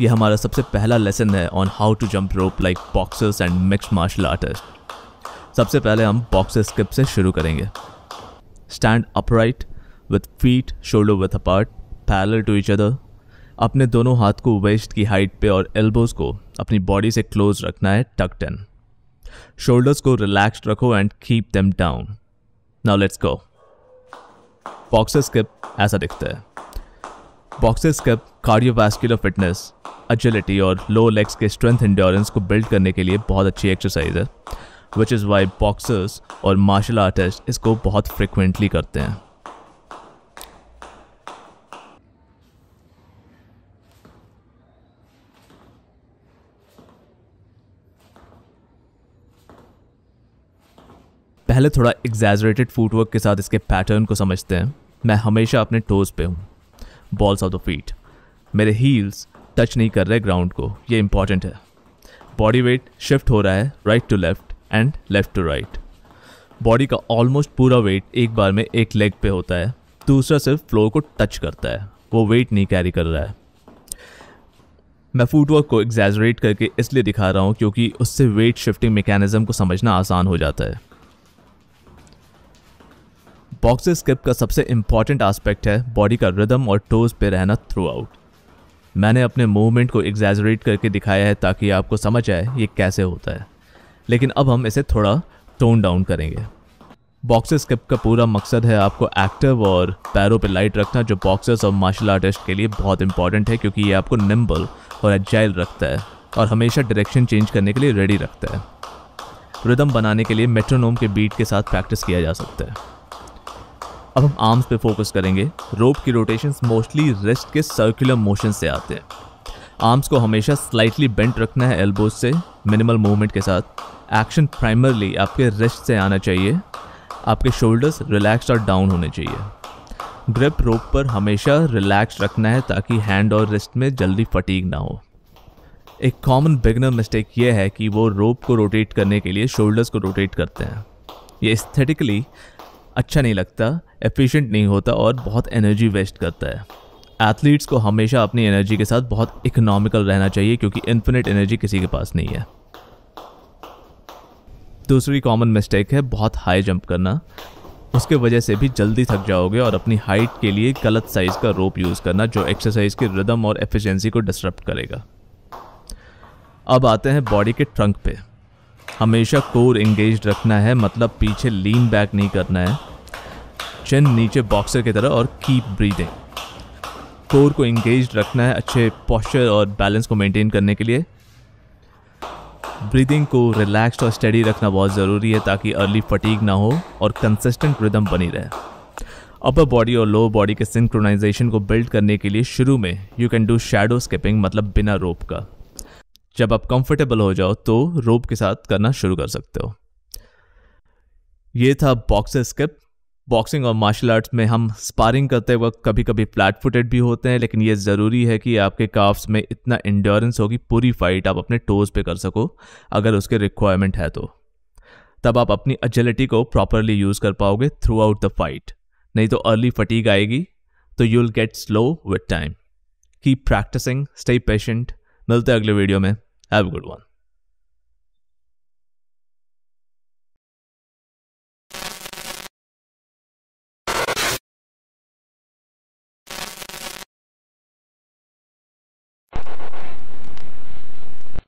ये हमारा सबसे पहला लेसन है on how to jump rope like boxers and mix martial artist सबसे पहले हम बॉक्सर स्किप से शुरू करेंगे stand upright with feet shoulder width apart parallel to each other अपने दोनों हाथ को वेस्ट की हाइट पे और एल्बोज को अपनी बॉडी से क्लोज रखना है टक टन शोल्डर्स को रिलैक्स रखो and keep them down now let's go boxer skip ऐसा दिखता है boxer skip cardiovascular fitness agility और लो लेग्स के स्ट्रेंथ इंड्योरेंस को बिल्ड करने के लिए बहुत अच्छी एक्सरसाइज है विच इज़ वाई बॉक्सर्स और मार्शल आर्टिस्ट इसको बहुत फ्रिक्वेंटली करते हैं पहले थोड़ा एग्जैजरेटेड फुटवर्क के साथ इसके पैटर्न को समझते हैं मैं हमेशा अपने टोज़ पे हूँ बॉल्स ऑफ द फीट मेरे हील्स टच नहीं कर रहे ग्राउंड को ये इंपॉर्टेंट है बॉडी वेट शिफ्ट हो रहा है right to left and left to right body का ऑलमोस्ट पूरा वेट एक बार में एक लेग पे होता है दूसरा सिर्फ फ्लोर को टच करता है वो वेट नहीं कैरी कर रहा है मैं फुटवर्क को एग्जैजरेट करके इसलिए दिखा रहा हूँ क्योंकि उससे वेट शिफ्टिंग मेकेनिज़्म को समझना आसान हो जाता है बॉक्सर स्किप का सबसे इम्पॉर्टेंट आस्पेक्ट है बॉडी का रिदम और टोज पे रहना थ्रू आउट मैंने अपने मूवमेंट को एग्जैजरेट करके दिखाया है ताकि आपको समझ आए ये कैसे होता है लेकिन अब हम इसे थोड़ा टोन डाउन करेंगे बॉक्सर स्किप का पूरा मकसद है आपको एक्टिव और पैरों पर लाइट रखना जो बॉक्सर्स और मार्शल आर्टिस्ट के लिए बहुत इंपॉर्टेंट है क्योंकि ये आपको निम्बल और एजाइल रखता है और हमेशा डायरेक्शन चेंज करने के लिए रेडी रखता है रिदम बनाने के लिए मेट्रोनोम के बीट के साथ प्रैक्टिस किया जा सकता है अब हम आर्म्स पे फोकस करेंगे रोप की रोटेशन मोस्टली रेस्ट के सर्कुलर मोशन से आते हैं आर्म्स को हमेशा स्लाइटली बेंट रखना है एल्बोज से मिनिमल मूवमेंट के साथ एक्शन प्राइमरली आपके रेस्ट से आना चाहिए आपके शोल्डर्स रिलैक्स और डाउन होने चाहिए ग्रिप रोप पर हमेशा रिलैक्स रखना है ताकि हैंड और रिस्ट में जल्दी फटीक ना हो एक कॉमन बिगनर मिस्टेक ये है कि वो रोप को रोटेट करने के लिए शोल्डर्स को रोटेट करते हैं ये स्थेटिकली अच्छा नहीं लगता एफिशिएंट नहीं होता और बहुत एनर्जी वेस्ट करता है एथलीट्स को हमेशा अपनी एनर्जी के साथ बहुत इकोनॉमिकल रहना चाहिए क्योंकि इन्फिनिट एनर्जी किसी के पास नहीं है दूसरी कॉमन मिस्टेक है बहुत हाई जंप करना उसके वजह से भी जल्दी थक जाओगे और अपनी हाइट के लिए गलत साइज़ का रोप यूज़ करना जो एक्सरसाइज के रिदम और एफिशिएंसी को डिस्टर्ब करेगा अब आते हैं बॉडी के ट्रंक पे हमेशा कोर इंगेज रखना है मतलब पीछे लीन बैक नहीं करना है चिन नीचे बॉक्सर की तरह और कीप ब्रीदिंग कोर को इंगेज रखना है अच्छे पॉस्चर और बैलेंस को मेंटेन करने के लिए ब्रीदिंग को रिलैक्स्ड और स्टडी रखना बहुत ज़रूरी है ताकि अर्ली फटीक ना हो और कंसिस्टेंट रिदम बनी रहे अपर बॉडी और लोअर बॉडी के सिंक्रोनाइजेशन को बिल्ड करने के लिए शुरू में you can do shadow skipping मतलब बिना रोप का जब आप कंफर्टेबल हो जाओ तो रोप के साथ करना शुरू कर सकते हो ये था बॉक्सर स्किप बॉक्सिंग और मार्शल आर्ट्स में हम स्पारिंग करते वक्त कभी कभी फ्लैट फुटेड भी होते हैं लेकिन ये ज़रूरी है कि आपके काफ्स में इतना इंड्योरेंस होगी पूरी फाइट आप अपने टोज़ पे कर सको अगर उसके रिक्वायरमेंट है तो तब आप अपनी एजिलिटी को प्रॉपरली यूज़ कर पाओगे थ्रू आउट द फाइट नहीं तो अर्ली फटीक आएगी तो you will get slow with time keep practising stay patient मिलते अगले वीडियो में हैव गुड वन